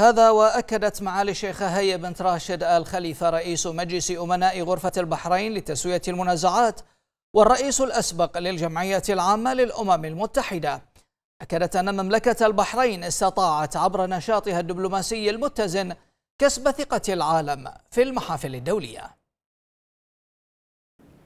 هذا وأكدت معالي الشيخة هيا بنت راشد آل خليفة رئيس مجلس أمناء غرفة البحرين لتسوية المنازعات والرئيس الأسبق للجمعية العامة للأمم المتحدة أكدت أن مملكة البحرين استطاعت عبر نشاطها الدبلوماسي المتزن كسب ثقة العالم في المحافل الدولية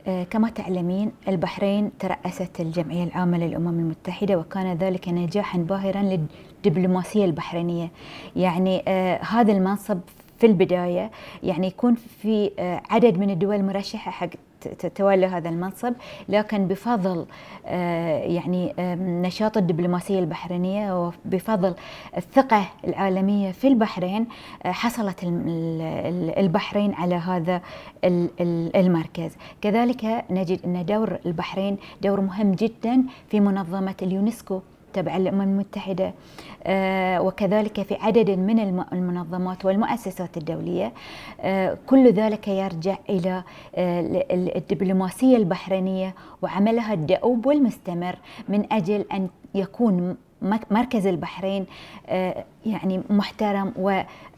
آه، كما تعلمين البحرين ترأست الجمعية العامة للأمم المتحدة وكان ذلك نجاحا باهرا للدبلوماسية البحرينية يعني آه، هذا المنصب في البداية يعني يكون في آه، عدد من الدول مرشحة حق تتولى هذا المنصب لكن بفضل آه، يعني نشاط الدبلوماسية البحرينية وبفضل الثقة العالمية في البحرين آه، حصلت البحرين على هذا المركز كذلك نجد أن دور البحرين دور مهم جدا في منظمة اليونسكو تبع الأمم المتحدة آه، وكذلك في عدد من المنظمات والمؤسسات الدولية آه، كل ذلك يرجع إلى آه، الدبلوماسية البحرينية وعملها الدؤوب والمستمر من أجل أن يكون مركز البحرين يعني محترم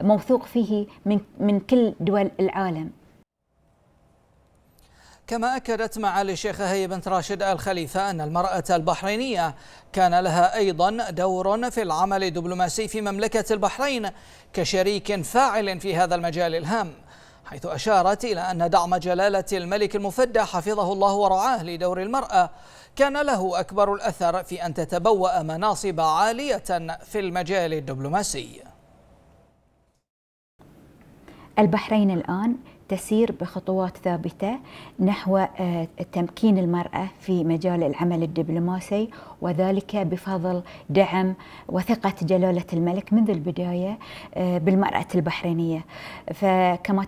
وموثوق فيه من من كل دول العالم كما أكدت معالي الشيخة هي بنت راشد آل خليفة أن المرأة البحرينية كان لها أيضا دور في العمل الدبلوماسي في مملكة البحرين كشريك فاعل في هذا المجال الهام حيث أشارت إلى أن دعم جلالة الملك المفدى حفظه الله ورعاه لدور المرأة كان له أكبر الأثر في أن تتبوأ مناصب عالية في المجال الدبلوماسي البحرين الآن تسير بخطوات ثابتة نحو آه، تمكين المرأة في مجال العمل الدبلوماسي وذلك بفضل دعم وثقة جلالة الملك منذ البداية آه، بالمرأة البحرينية فكما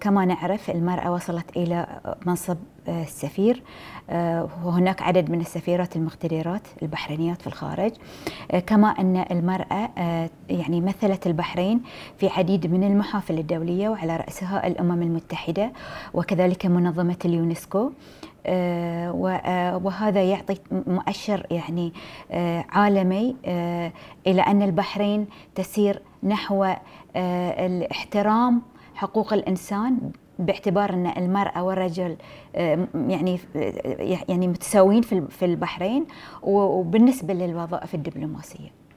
كما نعرف المرأة وصلت إلى منصب السفير وهناك آه، عدد من السفيرات المغتريرات البحرينيات في الخارج آه، كما أن المرأة آه، يعني مثلت البحرين في عديد من المحافل الدولية وعلى رأسها الأمم المتحدة وكذلك منظمة اليونسكو وهذا يعطي مؤشر يعني عالمي إلى أن البحرين تسير نحو الاحترام حقوق الإنسان باعتبار ان المراه والرجل آه، يعني آه، يعني متساويين في البحرين وبالنسبه للوظائف الدبلوماسيه